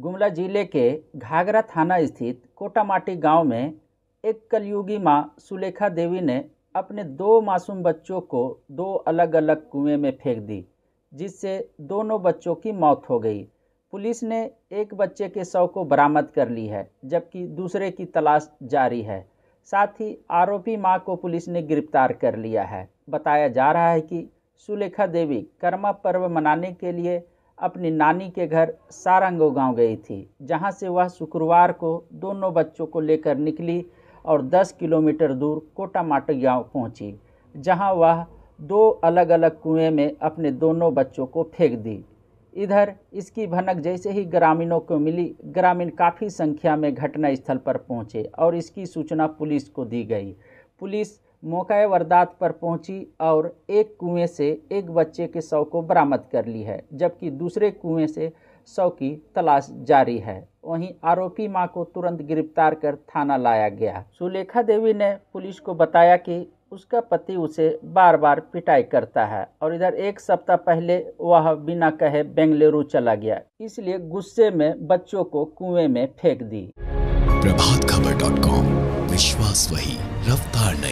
गुमला जिले के घाघरा थाना स्थित कोटामाटी गांव में एक कलयुगी मां सुलेखा देवी ने अपने दो मासूम बच्चों को दो अलग अलग कुएं में फेंक दी जिससे दोनों बच्चों की मौत हो गई पुलिस ने एक बच्चे के शव को बरामद कर ली है जबकि दूसरे की तलाश जारी है साथ ही आरोपी मां को पुलिस ने गिरफ्तार कर लिया है बताया जा रहा है कि सुलेखा देवी कर्मा पर्व मनाने के लिए अपनी नानी के घर सारंगो गांव गई थी जहां से वह शुक्रवार को दोनों बच्चों को लेकर निकली और 10 किलोमीटर दूर कोटामाटी गांव पहुंची जहां वह दो अलग अलग कुएं में अपने दोनों बच्चों को फेंक दी इधर इसकी भनक जैसे ही ग्रामीणों को मिली ग्रामीण काफ़ी संख्या में घटना स्थल पर पहुंचे और इसकी सूचना पुलिस को दी गई पुलिस मौका वारदात पर पहुंची और एक कुएं से एक बच्चे के शव को बरामद कर ली है जबकि दूसरे कुएं से शव की तलाश जारी है वहीं आरोपी मां को तुरंत गिरफ्तार कर थाना लाया गया सुलेखा देवी ने पुलिस को बताया कि उसका पति उसे बार बार पिटाई करता है और इधर एक सप्ताह पहले वह बिना कहे बेंगलुरु चला गया इसलिए गुस्से में बच्चों को कुएं में फेंक दी प्रभात खबर डॉट कॉम विश्वास वही रफ्तार नहीं